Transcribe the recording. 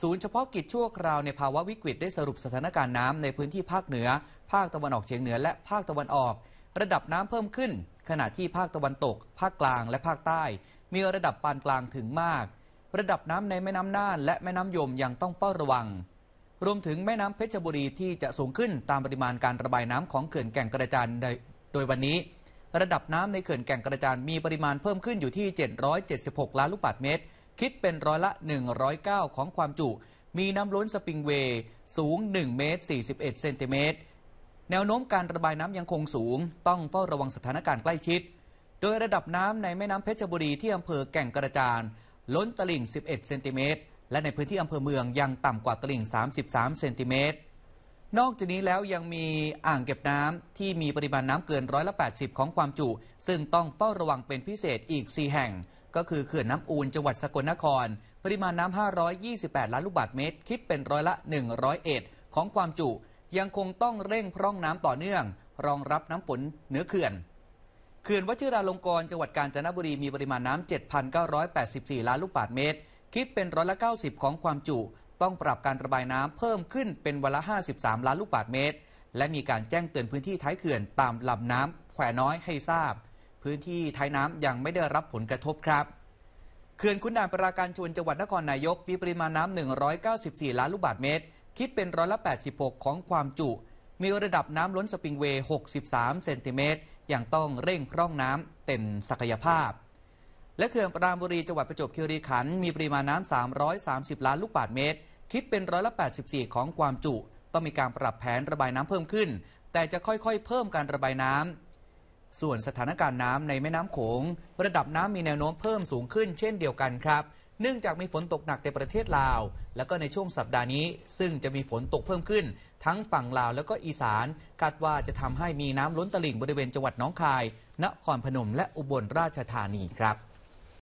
ศูนย์เฉพาะกิจชั่วคราวในภาวะวิกฤตได้สรุปสถานการณ์น้ำในพื้นที่ภาคเหนือ ภาคตะวันออกเฉียงเหนือและภาคตะวันออก ระดับน้ำเพิ่มขึ้น ขณะที่ภาคตะวันตก ภาคกลางและภาคใต้ มีระดับปานกลางถึงมาก ระดับน้ำในแม่น้ำน่านและแม่น้ำยมยังต้องเฝ้าระวัง รวมถึงแม่น้ำเพชรบุรีที่จะสูงขึ้นตามปริมาณการระบายน้ำของเขื่อนแก่งกระจานโดยวันนี้ระดับน้ำในเขื่อนแก่งกระจานมีปริมาณเพิ่มขึ้นอยู่ที่776ล้านลูกบาศก์เมตรคิดเป็นร้อยละ 109 ของความจุ มีน้ำล้นสปริงเวย์สูง1เมตร41เซนติเมตร แนวโน้มการระบายน้ำยังคงสูง ต้องเฝ้าระวังสถานการณ์ใกล้ชิด โดยระดับน้ำในแม่น้ำเพชรบุรีที่อำเภอแก่งกระจานล้นตลิ่ง 11 เซนติเมตร และในพื้นที่อำเภอเมืองยังต่ำกว่าตลิ่ง 33 เซนติเมตร นอกจากนี้แล้วยังมีอ่างเก็บน้ำที่มีปริมาณน้ำเกินร้อยละ80ของความจุ ซึ่งต้องเฝ้าระวังเป็นพิเศษอีก4แห่งก็คือ เขื่อนน้ำอูนจังหวัดสกลนคร ปริมาณน้ำ 528 ล้านลูกบาศก์เมตร คิดเป็นร้อยละ 101 ของความจุยังคงต้องเร่งพร่องน้ำต่อเนื่อง รองรับน้ำฝนเหนือเขื่อนเขื่อนวชิราลงกรจังหวัดกาญจนบุรีมีปริมาณน้ำ 7,984 ล้านลูกบาศก์เมตร คิดเป็นร้อยละ 90 ของความจุ ต้องปรับการระบายน้ำเพิ่มขึ้นเป็นวันละ53 ล้านลูกบาศก์เมตร และมีการแจ้งเตือนพื้นที่ท้ายเขื่อนตามลำน้ำแขวน้อยให้ทราบพื้นที่ท้ายน้ำยังไม่ได้รับผลกระทบครับ เขื่อนคุนด่านปราการชวนจังหวัดนครนายก มีปริมาณน้ำ194 ล้านลูกบาศก์เมตร คิดเป็นร้อยละ86ของความจุ มีระดับน้ำล้นสปริงเวย์63เซนติเมตร ยังต้องเร่งร่องน้ำเต็มศักยภาพ และเขื่อนปราณบุรีจังหวัดประจวบคีรีขันธ์มีปริมาณน้ำ330 ล้านลูกบาศก์เมตร คิดเป็นร้อยละ84ของความจุ ต้องมีการปรับแผนระบายน้ำเพิ่มขึ้น แต่จะค่อยๆ เพิ่มการระบายน้ำส่วนสถานการณ์น้ำในแม่น้ำโขงระดับน้ำมีแนวโน้มเพิ่มสูงขึ้นเช่นเดียวกันครับเนื่องจากมีฝนตกหนักในประเทศลาว และก็ในช่วงสัปดาห์นี้ ซึ่งจะมีฝนตกเพิ่มขึ้น ทั้งฝั่งลาวแล้วก็อีสานคาดว่าจะทำให้มีน้ำล้นตลิ่งบริเวณจังหวัดน้องคาย นครพนมและอุบลราชธานีครับ